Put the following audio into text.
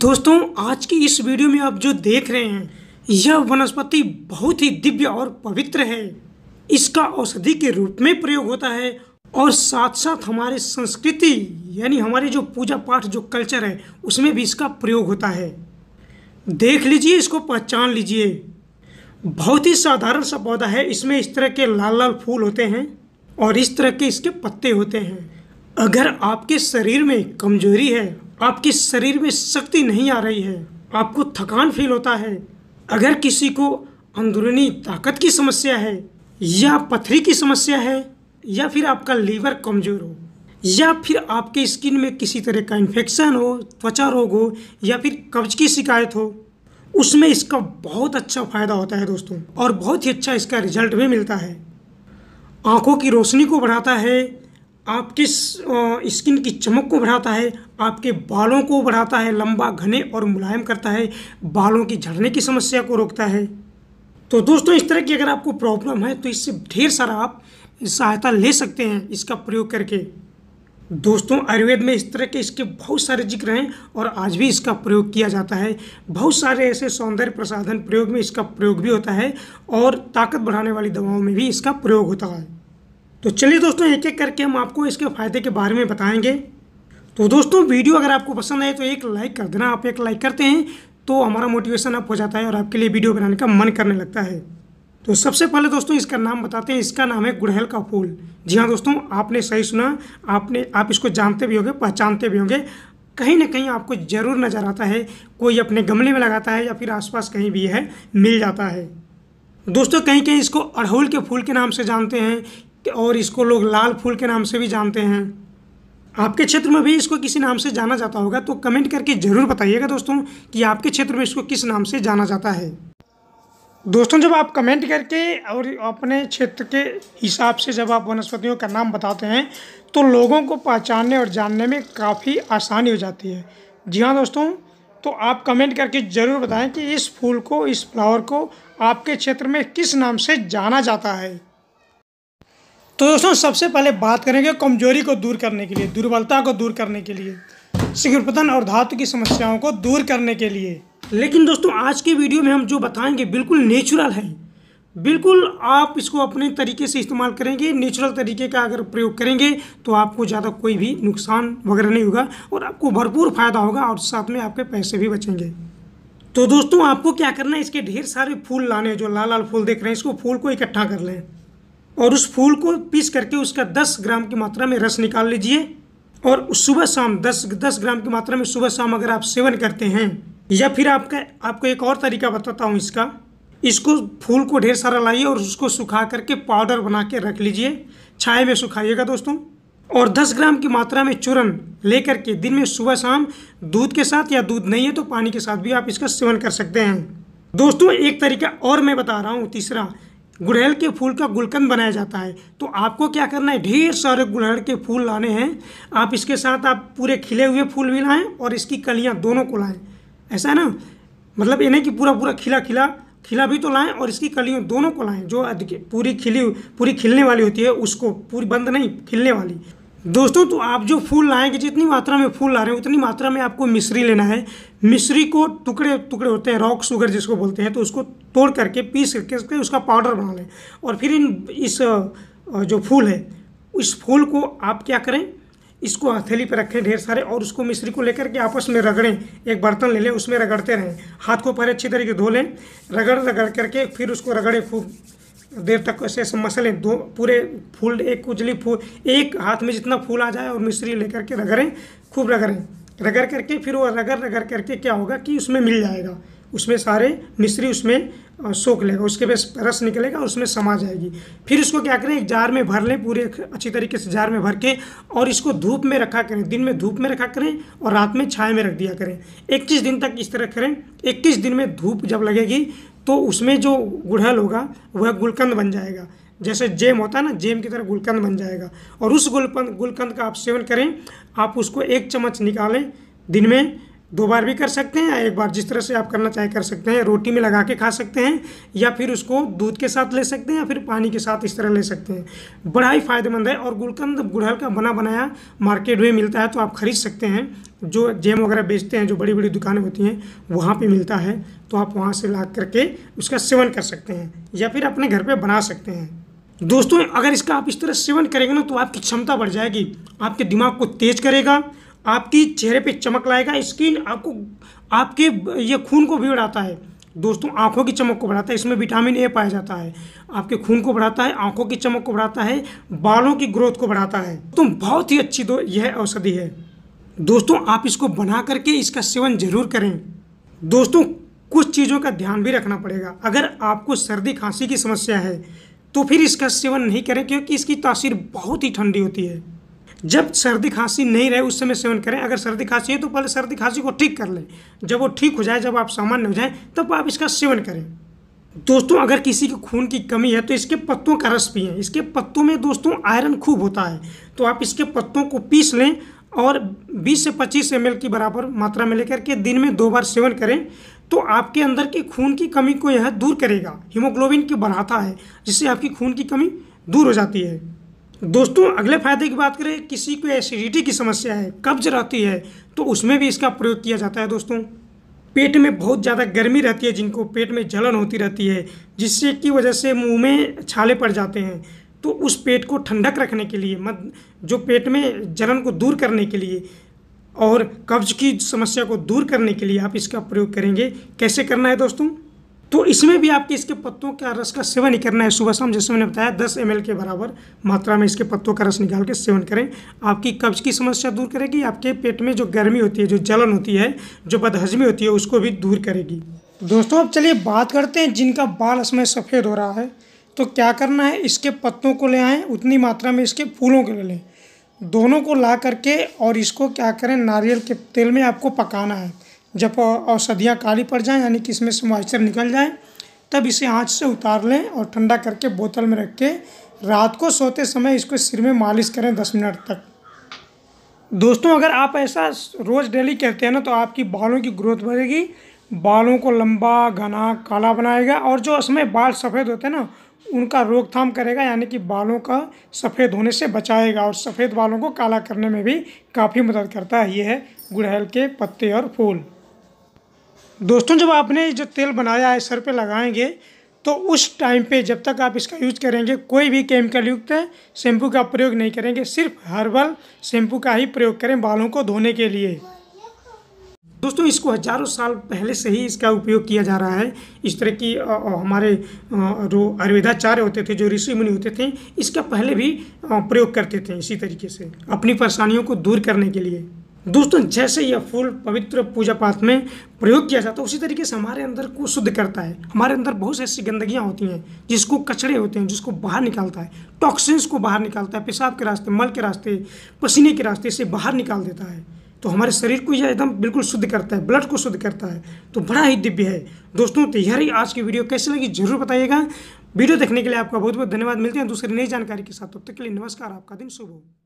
दोस्तों आज की इस वीडियो में आप जो देख रहे हैं यह वनस्पति बहुत ही दिव्य और पवित्र है इसका औषधि के रूप में प्रयोग होता है और साथ साथ हमारे संस्कृति यानी हमारे जो पूजा पाठ जो कल्चर है उसमें भी इसका प्रयोग होता है देख लीजिए इसको पहचान लीजिए बहुत ही साधारण सा पौधा है इसमें इस तरह के लाल लाल फूल होते हैं और इस तरह के इसके पत्ते होते हैं अगर आपके शरीर में कमजोरी है आपके शरीर में शक्ति नहीं आ रही है आपको थकान फील होता है अगर किसी को अंदरूनी ताकत की समस्या है या पथरी की समस्या है या फिर आपका लीवर कमज़ोर हो या फिर आपके स्किन में किसी तरह का इन्फेक्शन हो त्वचा रोग हो या फिर कब्ज की शिकायत हो उसमें इसका बहुत अच्छा फ़ायदा होता है दोस्तों और बहुत ही अच्छा इसका रिजल्ट भी मिलता है आँखों की रोशनी को बढ़ाता है आपके स्किन की चमक को बढ़ाता है आपके बालों को बढ़ाता है लंबा घने और मुलायम करता है बालों की झड़ने की समस्या को रोकता है तो दोस्तों इस तरह की अगर आपको प्रॉब्लम है तो इससे ढेर सारा आप सहायता ले सकते हैं इसका प्रयोग करके दोस्तों आयुर्वेद में इस तरह के इसके बहुत सारे जिक्र हैं और आज भी इसका प्रयोग किया जाता है बहुत सारे ऐसे सौंदर्य प्रसाधन प्रयोग में इसका प्रयोग भी होता है और ताकत बढ़ाने वाली दवाओं में भी इसका प्रयोग होता है तो चलिए दोस्तों एक एक करके हम आपको इसके फ़ायदे के बारे में बताएंगे तो दोस्तों वीडियो अगर आपको पसंद आए तो एक लाइक कर देना आप एक लाइक करते हैं तो हमारा मोटिवेशन अप हो जाता है और आपके लिए वीडियो बनाने का मन करने लगता है तो सबसे पहले दोस्तों इसका नाम बताते हैं इसका नाम है गुड़हल का फूल जी हाँ दोस्तों आपने सही सुना आपने आप इसको जानते भी होंगे पहचानते भी होंगे कहीं ना कहीं आपको ज़रूर नज़र आता है कोई अपने गमले में लगाता है या फिर आसपास कहीं भी है मिल जाता है दोस्तों कहीं कहीं इसको अड़हुल के फूल के नाम से जानते हैं और इसको लोग लाल फूल के नाम से भी जानते हैं आपके क्षेत्र में भी इसको किसी नाम से जाना जाता होगा तो कमेंट करके ज़रूर बताइएगा दोस्तों कि आपके क्षेत्र में इसको किस नाम से जाना जाता है दोस्तों जब आप कमेंट करके और अपने क्षेत्र के हिसाब से जब आप वनस्पतियों का नाम बताते हैं तो लोगों को पहचानने और जानने में काफ़ी आसानी हो जाती है जी हाँ दोस्तों तो आप कमेंट करके ज़रूर बताएं कि इस फूल को इस फ्लावर को आपके क्षेत्र में किस नाम से जाना जाता है तो दोस्तों सबसे पहले बात करेंगे कमजोरी को दूर करने के लिए दुर्बलता को दूर करने के लिए सिकुड़पतन और धातु की समस्याओं को दूर करने के लिए लेकिन दोस्तों आज के वीडियो में हम जो बताएंगे बिल्कुल नेचुरल है बिल्कुल आप इसको अपने तरीके से इस्तेमाल करेंगे नेचुरल तरीके का अगर प्रयोग करेंगे तो आपको ज़्यादा कोई भी नुकसान वगैरह नहीं होगा और आपको भरपूर फ़ायदा होगा और साथ में आपके पैसे भी बचेंगे तो दोस्तों आपको क्या करना है इसके ढेर सारे फूल लाने जो लाल लाल फूल देख रहे हैं इसको फूल को इकट्ठा कर लें और उस फूल को पीस करके उसका दस ग्राम की मात्रा में रस निकाल लीजिए और सुबह शाम दस दस ग्राम की मात्रा में सुबह शाम अगर आप सेवन करते हैं या फिर आपका आपको एक और तरीका बताता हूँ इसका इसको फूल को ढेर सारा लाइए और उसको सुखा करके पाउडर बना के रख लीजिए छाए में सुखाइएगा दोस्तों और 10 ग्राम की मात्रा में चूरन लेकर के दिन में सुबह शाम दूध के साथ या दूध नहीं है तो पानी के साथ भी आप इसका सेवन कर सकते हैं दोस्तों एक तरीका और मैं बता रहा हूँ तीसरा गुड़हल के फूल का गुलकंद बनाया जाता है तो आपको क्या करना है ढेर सारे गुड़हल के फूल लाने हैं आप इसके साथ आप पूरे खिले हुए फूल भी लाएँ और इसकी कलियाँ दोनों को लाएँ ऐसा है ना मतलब ये नहीं कि पूरा पूरा खिला खिला खिला भी तो लाएँ और इसकी कलियों दोनों को लाएँ जो पूरी खिली पूरी खिलने वाली होती है उसको पूरी बंद नहीं खिलने वाली दोस्तों तो आप जो फूल लाएंगे जितनी मात्रा में फूल ला रहे हैं उतनी मात्रा में आपको मिश्री लेना है मिश्री को टुकड़े टुकड़े होते हैं रॉक शुगर जिसको बोलते हैं तो उसको तोड़ करके पीस करके उसके उसका पाउडर बना लें और फिर इन इस जो फूल है इस फूल को आप क्या करें इसको हथेली पर रखें ढेर सारे और उसको मिश्री को लेकर के आपस में रगड़ें एक बर्तन ले लें उसमें रगड़ते रहें हाथ को पहले अच्छी तरीके धो लें रगड़ रगड़ करके फिर उसको रगड़े फूल देर तक ऐसे ऐसे मसलें दो पूरे फूल एक उजली फूल एक हाथ में जितना फूल आ जाए और मिश्री लेकर के रगड़ें खूब रगड़ें रगड़ करके फिर वो रगड़ रगड़ करके क्या होगा कि उसमें मिल जाएगा उसमें सारे मिश्री उसमें सोख लेगा उसके बस रस निकलेगा और उसमें समा जाएगी फिर इसको क्या करें एक जार में भर लें पूरे अच्छी तरीके से जार में भर के और इसको धूप में रखा करें दिन में धूप में रखा करें और रात में छाए में रख दिया करें इक्कीस दिन तक इस तरह करें इक्कीस दिन में धूप जब लगेगी तो उसमें जो गुड़हल होगा वह गुलकंद बन जाएगा जैसे जेम होता है ना जेम की तरह गुलकंद बन जाएगा और उस गुलकंद गुलकंद का आप सेवन करें आप उसको एक चम्मच निकालें दिन में दो बार भी कर सकते हैं या एक बार जिस तरह से आप करना चाहे कर सकते हैं रोटी में लगा के खा सकते हैं या फिर उसको दूध के साथ ले सकते हैं या फिर पानी के साथ इस तरह ले सकते हैं बड़ा ही फायदेमंद है और गुलकंद गुड़हल का बना बनाया मार्केट में मिलता है तो आप खरीद सकते हैं जो जेम वगैरह बेचते हैं जो बड़ी बड़ी दुकानें होती हैं वहाँ पर मिलता है तो आप वहाँ से ला करके उसका सेवन कर सकते हैं या फिर अपने घर पर बना सकते हैं दोस्तों अगर इसका आप इस तरह सेवन करेंगे ना तो आपकी क्षमता बढ़ जाएगी आपके दिमाग को तेज करेगा आपकी चेहरे पे चमक लाएगा स्किन आपको आपके ये खून को भी बढ़ाता है दोस्तों आंखों की चमक को बढ़ाता है इसमें विटामिन ए पाया जाता है आपके खून को बढ़ाता है आंखों की चमक को बढ़ाता है बालों की ग्रोथ को बढ़ाता है तो बहुत ही अच्छी दो यह औषधि है दोस्तों आप इसको बना करके इसका सेवन जरूर करें दोस्तों कुछ चीज़ों का ध्यान भी रखना पड़ेगा अगर आपको सर्दी खांसी की समस्या है तो फिर इसका सेवन नहीं करें क्योंकि इसकी तासीर बहुत ही ठंडी होती है जब सर्दी खांसी नहीं रहे उस समय सेवन करें अगर सर्दी खांसी है तो पहले सर्दी खांसी को ठीक कर लें जब वो ठीक हो जाए जब आप सामान्य हो जाए तब आप इसका सेवन करें दोस्तों अगर किसी के खून की कमी है तो इसके पत्तों का रस पिए इसके पत्तों में दोस्तों आयरन खूब होता है तो आप इसके पत्तों को पीस लें और 20 से 25 एम की बराबर मात्रा में लेकर के दिन में दो बार सेवन करें तो आपके अंदर की खून की कमी को यह दूर करेगा हीमोग्लोबिन की बढ़ाता है जिससे आपकी खून की कमी दूर हो जाती है दोस्तों अगले फायदे की बात करें किसी को एसिडिटी की समस्या है कब्ज रहती है तो उसमें भी इसका प्रयोग किया जाता है दोस्तों पेट में बहुत ज़्यादा गर्मी रहती है जिनको पेट में जलन होती रहती है जिससे की वजह से मुंह में छाले पड़ जाते हैं तो उस पेट को ठंडक रखने के लिए मत जो पेट में जलन को दूर करने के लिए और कब्ज की समस्या को दूर करने के लिए आप इसका प्रयोग करेंगे कैसे करना है दोस्तों तो इसमें भी आपके इसके पत्तों का रस का सेवन ही करना है सुबह शाम जैसे मैंने बताया दस एम के बराबर मात्रा में इसके पत्तों का रस निकाल के सेवन करें आपकी कब्ज की समस्या दूर करेगी आपके पेट में जो गर्मी होती है जो जलन होती है जो बदहजमी होती है उसको भी दूर करेगी दोस्तों अब चलिए बात करते हैं जिनका बाल इसमें सफ़ेद हो रहा है तो क्या करना है इसके पत्तों को ले आएँ उतनी मात्रा में इसके फूलों को ले लें दोनों को ला करके और इसको क्या करें नारियल के तेल में आपको पकाना है जब औषधियाँ काली पड़ जाएँ यानी कि इसमें से मॉइस्चर निकल जाए तब इसे आँच से उतार लें और ठंडा करके बोतल में रख के रात को सोते समय इसको सिर में मालिश करें दस मिनट तक दोस्तों अगर आप ऐसा रोज़ डेली करते हैं ना तो आपकी बालों की ग्रोथ बढ़ेगी बालों को लंबा घना काला बनाएगा और जो उसमें बाल सफ़ेद होते हैं ना उनका रोकथाम करेगा यानी कि बालों का सफ़ेद होने से बचाएगा और सफ़ेद बालों को काला करने में भी काफ़ी मदद करता है ये है गुड़हल के पत्ते और फूल दोस्तों जब आपने जो तेल बनाया है सर पे लगाएंगे तो उस टाइम पे जब तक आप इसका यूज करेंगे कोई भी केमिकल युक्त शैम्पू का प्रयोग नहीं करेंगे सिर्फ हर्बल शैम्पू का ही प्रयोग करें बालों को धोने के लिए दोस्तों इसको हजारों साल पहले से ही इसका उपयोग किया जा रहा है इस तरह की हमारे जो आयुर्वेदाचार्य होते थे जो ऋषि मुनि होते थे इसका पहले भी प्रयोग करते थे इसी तरीके से अपनी परेशानियों को दूर करने के लिए दोस्तों जैसे यह फूल पवित्र पूजा पाठ में प्रयोग किया जाता है उसी तरीके से हमारे अंदर को शुद्ध करता है हमारे अंदर बहुत सी ऐसी गंदगियाँ होती हैं जिसको कचड़े होते हैं जिसको बाहर निकालता है टॉक्सिन्स को बाहर निकालता है पेशाब के रास्ते मल के रास्ते पसीने के रास्ते से बाहर निकाल देता है तो हमारे शरीर को यह एकदम बिल्कुल शुद्ध करता है ब्लड को शुद्ध करता है तो बड़ा ही दिव्य है दोस्तों तो यही आज की वीडियो कैसी लगी जरूर बताइएगा वीडियो देखने के लिए आपका बहुत बहुत धन्यवाद मिलते हैं दूसरी नई जानकारी के साथ तब तक के लिए नमस्कार आपका दिन शुभ हो